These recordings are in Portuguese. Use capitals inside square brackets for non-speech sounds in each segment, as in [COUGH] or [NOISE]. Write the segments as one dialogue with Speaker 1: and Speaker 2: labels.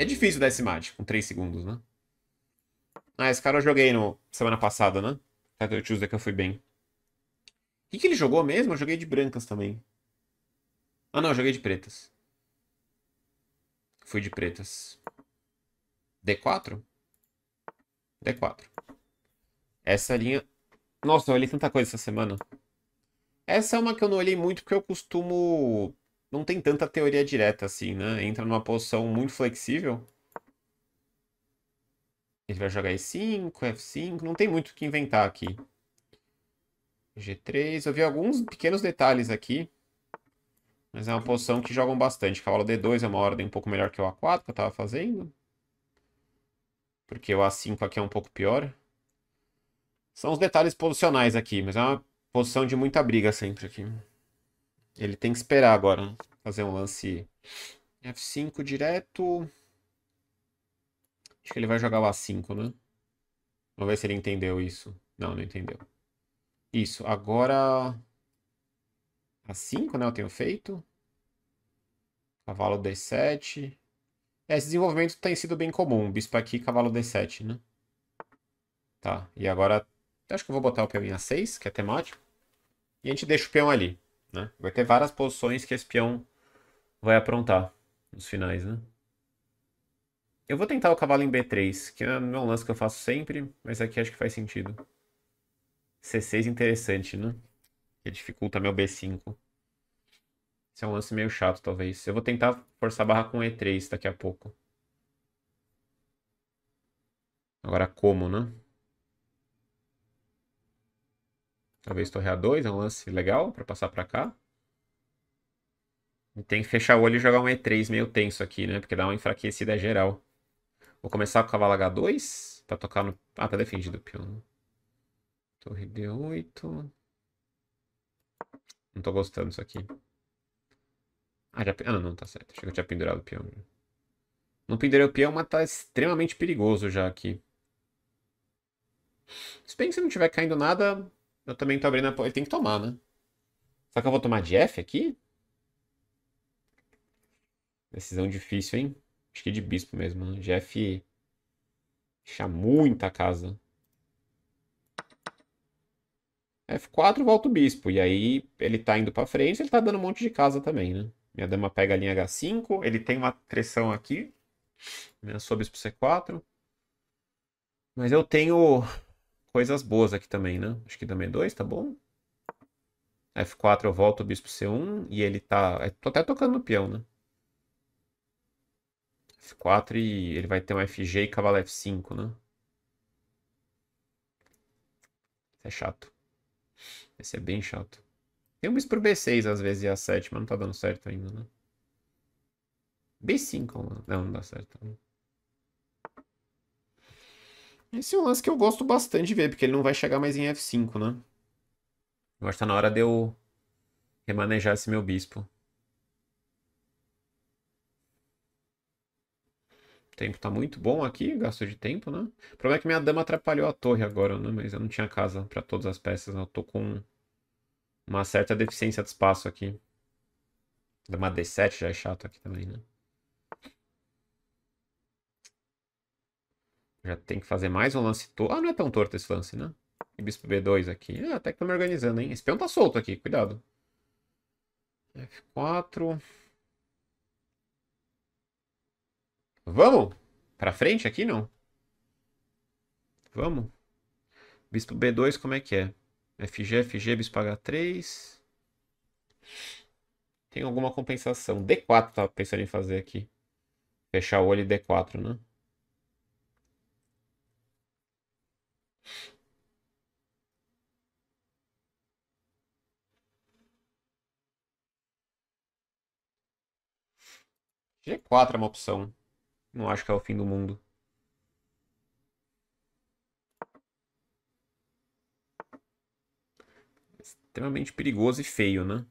Speaker 1: É difícil dar esse mate com 3 segundos, né? Ah, esse cara eu joguei no semana passada, né? Tattoo Tuesday que eu fui bem. O que, que ele jogou mesmo? Eu joguei de brancas também. Ah, não, eu joguei de pretas. Fui de pretas. D4? D4. Essa linha... Nossa, eu olhei tanta coisa essa semana. Essa é uma que eu não olhei muito porque eu costumo não tem tanta teoria direta assim, né? Entra numa posição muito flexível. Ele vai jogar E5, F5, não tem muito o que inventar aqui. G3, eu vi alguns pequenos detalhes aqui. Mas é uma posição que jogam bastante. Cavalo D2 é uma ordem um pouco melhor que o A4 que eu estava fazendo. Porque o A5 aqui é um pouco pior. São os detalhes posicionais aqui, mas é uma posição de muita briga sempre aqui. Ele tem que esperar agora. Né? Fazer um lance F5 direto. Acho que ele vai jogar o A5, né? Vamos ver se ele entendeu isso. Não, não entendeu. Isso, agora... A5, né? Eu tenho feito. Cavalo D7. É, esse desenvolvimento tem sido bem comum. Bispo aqui, cavalo D7, né? Tá, e agora... Acho que eu vou botar o peão em A6, que é temático. E a gente deixa o peão ali. Né? Vai ter várias posições que esse peão vai aprontar nos finais, né? Eu vou tentar o cavalo em B3, que não é um lance que eu faço sempre, mas aqui acho que faz sentido. C6 interessante, né? Que dificulta meu B5. Esse é um lance meio chato, talvez. Eu vou tentar forçar a barra com E3 daqui a pouco. Agora como, né? Talvez torre A2 é um lance legal para passar para cá. tem que fechar o olho e jogar um E3 meio tenso aqui, né? Porque dá uma enfraquecida geral. Vou começar com o cavalo H2 para tocar no... Ah, tá defendido o peão. Torre D8. Não tô gostando disso aqui. Ah, já... ah, não, não, tá certo. Achei que eu tinha pendurado o peão. Não pendurei o peão, mas tá extremamente perigoso já aqui. Se bem que se não tiver caindo nada, eu também tô abrindo a porta. Ele tem que tomar, né? Só que eu vou tomar de F aqui? Decisão difícil, hein? Acho que é de bispo mesmo, né? De F deixa muita casa. F4 volta o bispo. E aí ele tá indo pra frente, ele tá dando um monte de casa também, né? Minha dama pega a linha H5, ele tem uma pressão aqui. Minha né? sobis pro C4. Mas eu tenho coisas boas aqui também, né? Acho que dama E2, é tá bom? F4 eu volto o bispo C1 e ele tá... É, tô até tocando no peão, né? F4 e ele vai ter um FG e cavalo F5, né? Isso é chato. Esse é bem chato. Tem um bispo por B6 às vezes e A7, mas não tá dando certo ainda, né? B5, não, não dá certo. Né? Esse é um lance que eu gosto bastante de ver, porque ele não vai chegar mais em F5, né? Eu acho que tá na hora de eu remanejar esse meu bispo. O tempo tá muito bom aqui, gasto de tempo, né? O problema é que minha dama atrapalhou a torre agora, né? Mas eu não tinha casa para todas as peças, né? Eu tô com uma certa deficiência de espaço aqui. Dama D7 já é chato aqui também, né? Já tem que fazer mais um lance torto. Ah, não é tão torto esse lance, né? E bispo B2 aqui. Ah, até que tô me organizando, hein? Esse peão tá solto aqui, cuidado. F4. Vamos? Pra frente aqui, não? Vamos? Bispo B2, como é que é? FG, FG, bispo H3. Tem alguma compensação. D4 tava pensando em fazer aqui. Fechar o olho e D4, né? G4 é uma opção. Não acho que é o fim do mundo. Extremamente perigoso e feio, né?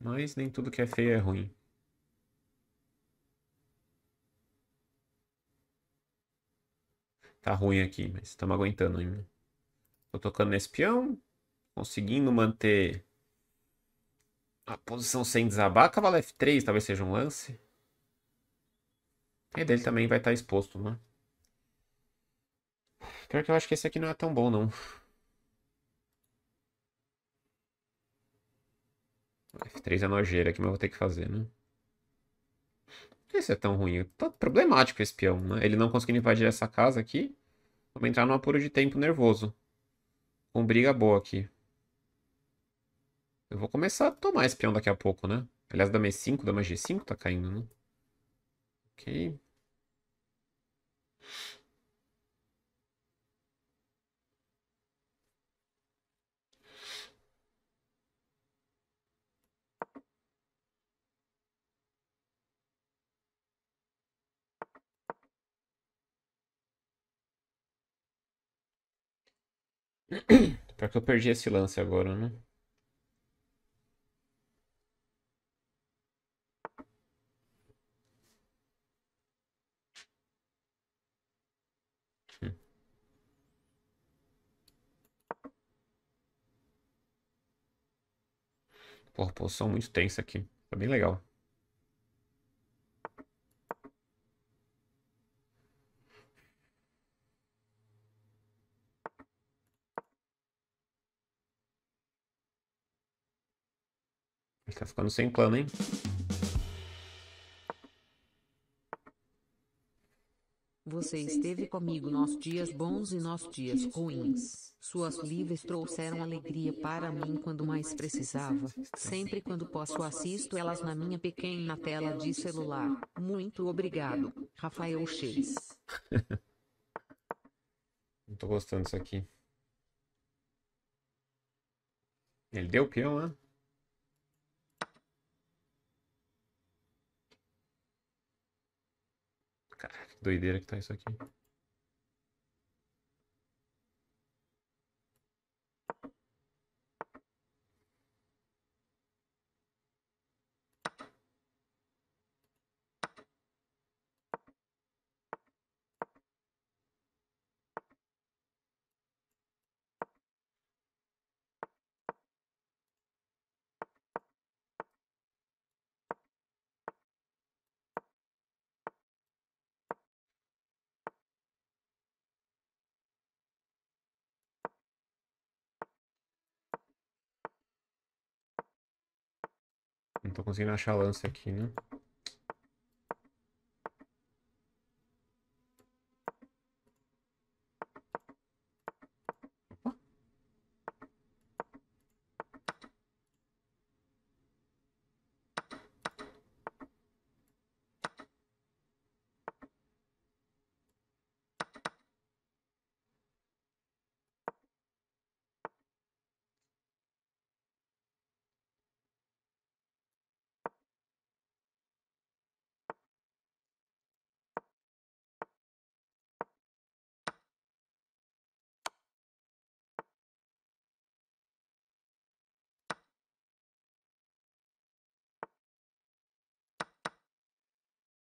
Speaker 1: Mas nem tudo que é feio é ruim. Tá ruim aqui, mas estamos aguentando ainda. Tô tocando nesse peão, conseguindo manter a posição sem desabar. Cavalo F3 talvez seja um lance. E dele também vai estar tá exposto, né? Pior que eu acho que esse aqui não é tão bom, não. F3 é nojeira que mas eu vou ter que fazer, né? que é tão ruim? Tá problemático esse peão, né? Ele não conseguindo invadir essa casa aqui. Vamos entrar num apuro de tempo nervoso. Com briga boa aqui. Eu vou começar a tomar esse peão daqui a pouco, né? Aliás, dama E5, dama G5 tá caindo, né? Ok. [CLEARS THROAT] Pior que eu perdi esse lance agora, né? Hum. Porra, posição muito tensa aqui. Tá bem legal. Tá ficando sem plano, hein? Você esteve comigo nos dias bons e nos dias ruins. Suas lives trouxeram alegria para mim quando mais precisava. Sempre quando posso assisto elas na minha pequena tela de celular. Muito obrigado, Rafael X. [LAUGHS] Não tô gostando disso aqui. Ele deu peão, né? Caraca, que doideira que tá isso aqui. Não tô conseguindo achar lance lança aqui, né?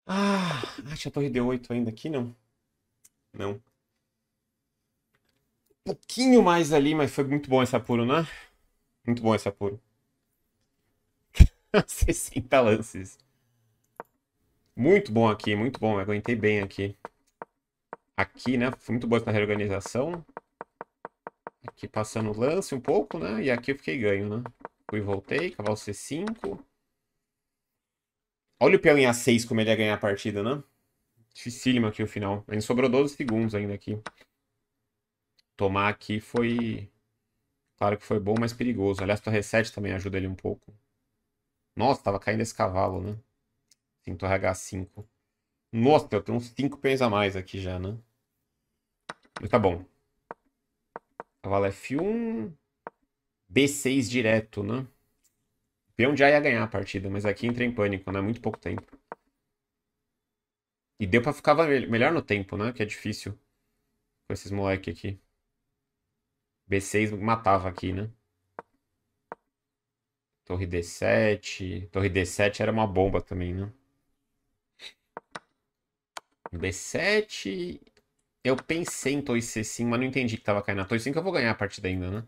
Speaker 1: Ah, acho a torre D8 ainda aqui, não? Não. Um pouquinho mais ali, mas foi muito bom esse apuro, né? Muito bom esse apuro. 60 [LAUGHS] lances. Muito bom aqui, muito bom. aguentei bem aqui. Aqui, né? Foi muito bom na reorganização. Aqui passando o lance um pouco, né? E aqui eu fiquei ganho, né? Fui voltei, cavalo C5. Olha o peão em A6 como ele ia ganhar a partida, né? Dificílimo aqui o final. Ainda sobrou 12 segundos ainda aqui. Tomar aqui foi... Claro que foi bom, mas perigoso. Aliás, torre 7 também ajuda ele um pouco. Nossa, tava caindo esse cavalo, né? Sim, torre H5. Nossa, eu tenho uns 5 peões a mais aqui já, né? Mas tá bom. Cavalo F1. B6 direto, né? Pyongyang ia ganhar a partida, mas aqui entrei em pânico, né? Muito pouco tempo. E deu pra ficar melhor no tempo, né? Que é difícil com esses moleques aqui. B6 matava aqui, né? Torre D7. Torre D7 era uma bomba também, né? B7. Eu pensei em torre C5, mas não entendi que tava caindo na torre 5. Eu vou ganhar a partida ainda, né?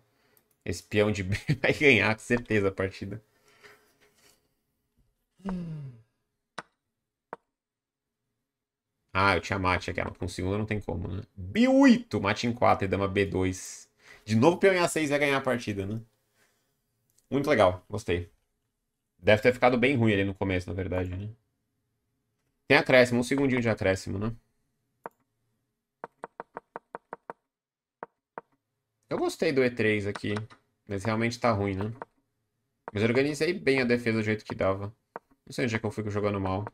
Speaker 1: Esse peão de B [LAUGHS] vai ganhar, com certeza, a partida. Ah, eu tinha mate aqui. Ah, com segundo não tem como, né? B8, mate em 4 e dama B2. De novo, peão em A6 ia ganhar a partida, né? Muito legal, gostei. Deve ter ficado bem ruim ali no começo, na verdade, né? Tem acréscimo, um segundinho de acréscimo, né? Eu gostei do E3 aqui, mas realmente tá ruim, né? Mas organizei bem a defesa do jeito que dava. Não sei onde é que eu fico jogando mal.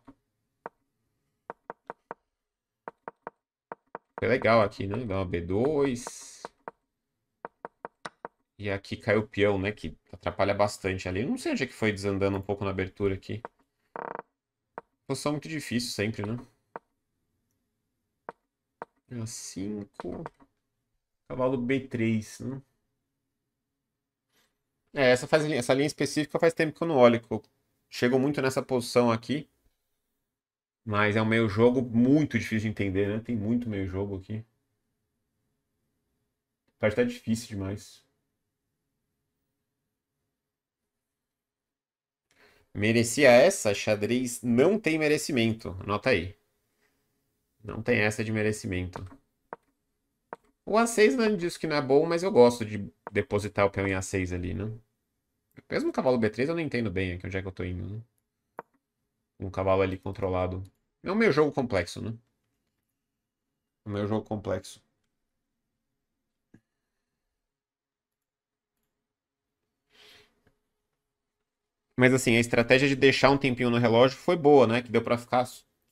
Speaker 1: É legal aqui, né? Dá uma B2. E aqui caiu o peão, né? Que atrapalha bastante ali. não sei onde é que foi desandando um pouco na abertura aqui. Posição muito difícil sempre, né? A 5. Cavalo B3, né? É, essa, faz, essa linha específica faz tempo que eu não olho, chegam muito nessa posição aqui. Mas é um meio jogo muito difícil de entender, né? Tem muito meio jogo aqui. A estar tá difícil demais. Merecia essa? Xadrez não tem merecimento. Anota aí. Não tem essa de merecimento. O A6 não diz que não é bom, mas eu gosto de depositar o peão em A6 ali, né? Mesmo o cavalo B3 eu não entendo bem aqui onde é que eu tô indo, né? Um cavalo ali controlado. É um meio jogo complexo, né? Um meio jogo complexo. Mas assim, a estratégia de deixar um tempinho no relógio foi boa, né? Que deu para ficar.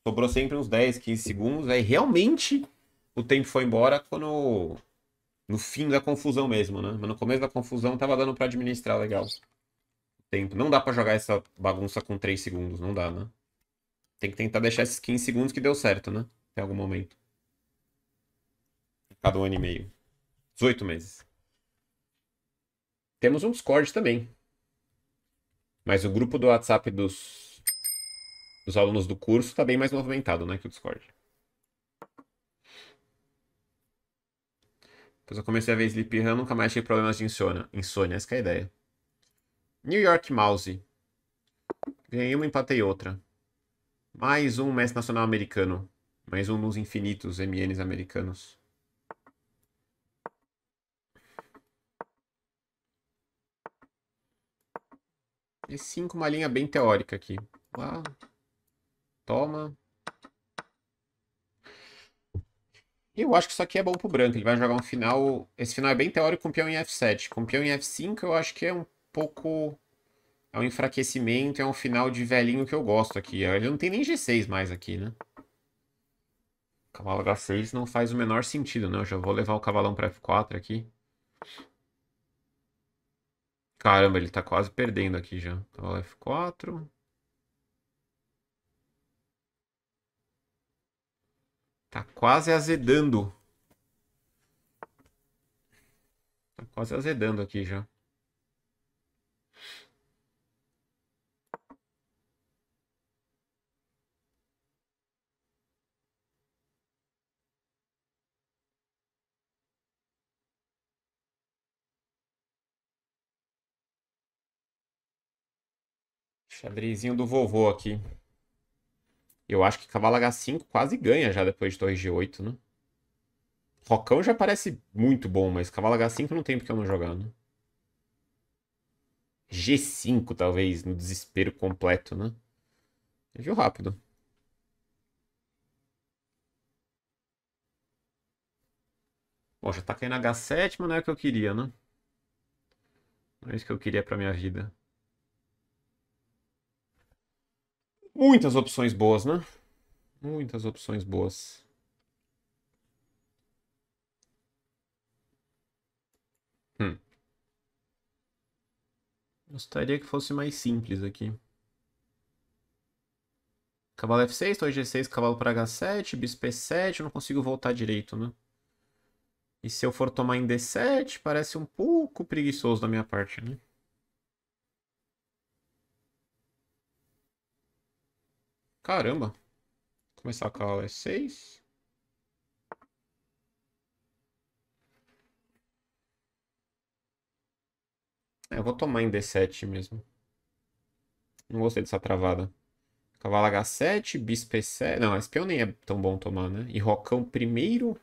Speaker 1: Sobrou sempre uns 10, 15 segundos. Aí realmente o tempo foi embora quando. No fim da confusão mesmo, né? Mas no começo da confusão tava dando para administrar legal tempo. Não dá para jogar essa bagunça com 3 segundos, não dá, né? Tem que tentar deixar esses 15 segundos que deu certo, né? Em algum momento. Cada um ano e meio. 18 meses. Temos um Discord também. Mas o grupo do WhatsApp dos, dos alunos do curso está bem mais movimentado, né, que o Discord. Depois eu comecei a ver Sleep Run, nunca mais tive problemas de insônia. Insônia, essa é a ideia. New York Mouse. Ganhei uma, empatei outra. Mais um mestre nacional americano. Mais um nos infinitos MNs americanos. E 5, uma linha bem teórica aqui. Lá. Toma. Eu acho que isso aqui é bom pro branco. Ele vai jogar um final. Esse final é bem teórico com peão em F7. Com peão em F5, eu acho que é um pouco. É um enfraquecimento, é um final de velhinho que eu gosto aqui. É, ele não tem nem G6 mais aqui, né? cavalo H6 não faz o menor sentido, né? Eu já vou levar o cavalão para F4 aqui. Caramba, ele tá quase perdendo aqui já. Cavalo F4. Tá quase azedando. Tá quase azedando aqui já. Xadrezinho do vovô aqui. Eu acho que cavalo H5 quase ganha já depois de torre G8, né? Rocão já parece muito bom, mas cavalo H5 não tem porque eu não jogar, né? G5, talvez, no desespero completo, né? viu rápido. Bom, já tá caindo H7, mas não é o que eu queria, né? Não é isso que eu queria pra minha vida. Muitas opções boas, né? Muitas opções boas. Hum. Gostaria que fosse mais simples aqui. Cavalo F6, torre G6, cavalo para H7, bispo E7, eu não consigo voltar direito, né? E se eu for tomar em D7, parece um pouco preguiçoso da minha parte, né? Caramba. Vou Começar com a OS 6. É, eu vou tomar em D7 mesmo. Não gostei dessa travada. Cavalo H7, Bispo E7. Não, espião nem é tão bom tomar, né? E Rocão primeiro.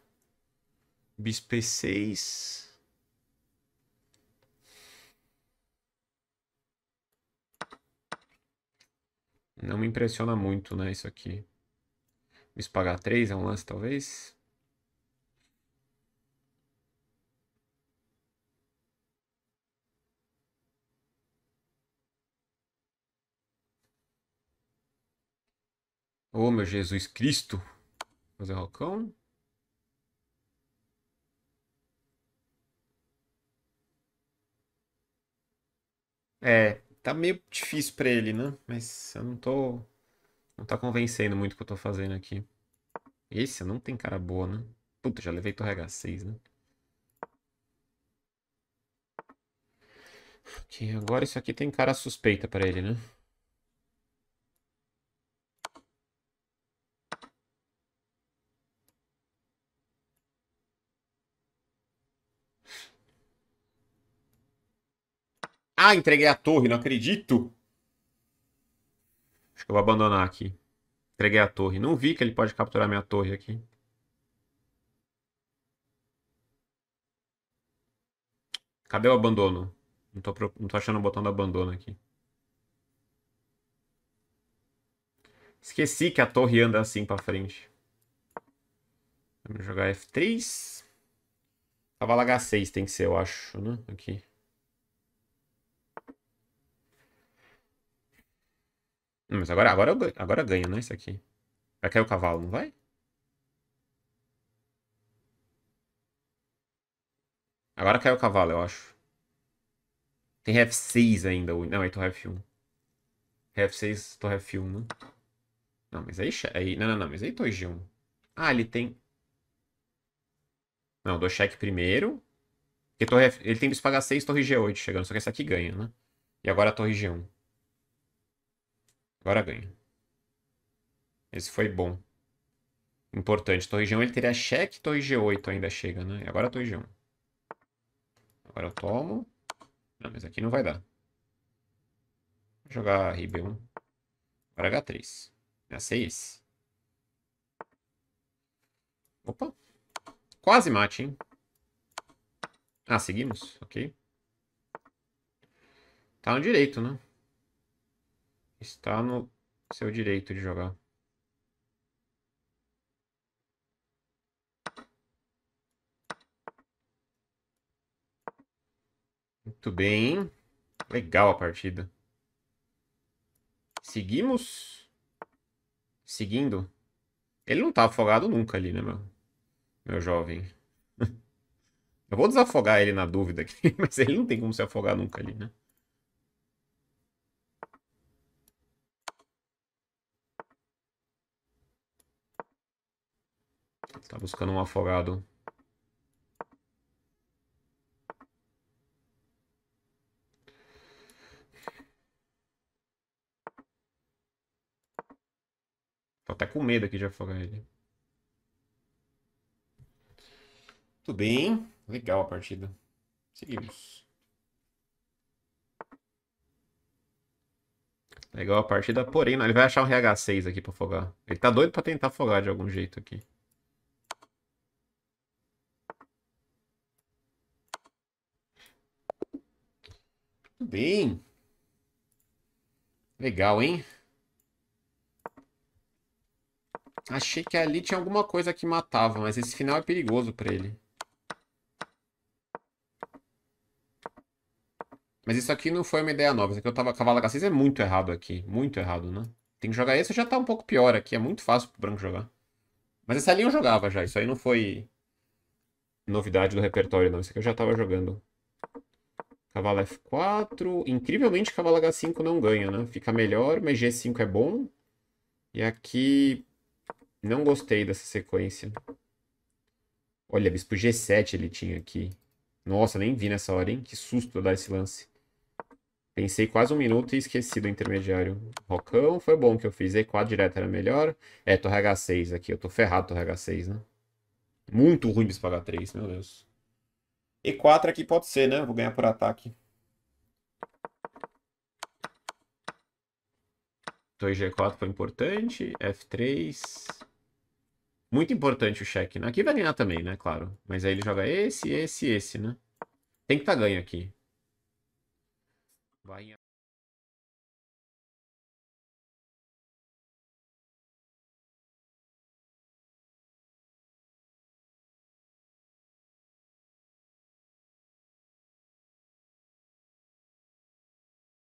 Speaker 1: Bispo E6. Não me impressiona muito, né, isso aqui. Miss pagar 3 é um lance, talvez? Ô, oh, meu Jesus Cristo! Fazer rocão. É, tá meio difícil para ele, né? Mas eu não tô. Não tá convencendo muito o que eu tô fazendo aqui. Esse não tem cara boa, né? Puta, já levei torre H6, né? Ok, agora isso aqui tem cara suspeita para ele, né? Ah, entreguei a torre, não acredito. Acho que eu vou abandonar aqui. Entreguei a torre. Não vi que ele pode capturar minha torre aqui. Cadê o abandono? Não tô, não tô achando o botão do abandono aqui. Esqueci que a torre anda assim pra frente. Vamos jogar F3. Cavalo H6 tem que ser, eu acho, né? Aqui. Mas agora, agora, agora ganha, né? Isso aqui. Vai cair o cavalo, não vai? Agora caiu o cavalo, eu acho. Tem F6 ainda. Não, aí torre F1. F6, torre F1, né? Não, mas aí, aí... Não, não, não. Mas aí torre G1. Ah, ele tem... Não, dou cheque primeiro. Porque torre F... ele tem bispo H6, torre G8 chegando. Só que essa aqui ganha, né? E agora a torre G1. Agora ganha. Esse foi bom. Importante. Torre G1 ele teria cheque. Torre G8 ainda chega, né? E agora Torre G1. Agora eu tomo. Não, mas aqui não vai dar. Vou jogar RB1. Agora H3. Essa é esse. Opa. Quase mate, hein? Ah, seguimos? Ok. Tá no direito, né? está no seu direito de jogar. Muito bem. Legal a partida. Seguimos? Seguindo? Ele não tá afogado nunca ali, né, meu? Meu jovem. [LAUGHS] Eu vou desafogar ele na dúvida aqui, [LAUGHS] mas ele não tem como se afogar nunca ali, né? Tá buscando um afogado. Tô até com medo aqui de afogar ele. Tudo bem. Legal a partida. Seguimos. Legal a partida, porém, ele vai achar um RH6 aqui pra afogar. Ele tá doido pra tentar afogar de algum jeito aqui. Muito bem. Legal, hein? Achei que ali tinha alguma coisa que matava, mas esse final é perigoso pra ele. Mas isso aqui não foi uma ideia nova. Isso aqui eu tava... Cavalo H6 é muito errado aqui. Muito errado, né? Tem que jogar esse, já tá um pouco pior aqui. É muito fácil pro branco jogar. Mas essa linha eu jogava já. Isso aí não foi novidade do repertório, não. Isso aqui eu já tava jogando. Cavalo F4. Incrivelmente, cavalo H5 não ganha, né? Fica melhor, mas G5 é bom. E aqui... Não gostei dessa sequência. Olha, bispo G7 ele tinha aqui. Nossa, nem vi nessa hora, hein? Que susto dar esse lance. Pensei quase um minuto e esqueci do intermediário. Rocão, foi bom que eu fiz. E4 direto era melhor. É, torre H6 aqui. Eu tô ferrado, torre H6, né? Muito ruim bispo H3, meu Deus. E4 aqui pode ser, né? Vou ganhar por ataque. 2G4 foi importante. F3. Muito importante o cheque, né? Aqui vai ganhar também, né? Claro. Mas aí ele joga esse, esse e esse, né? Tem que estar tá ganho aqui. Vai em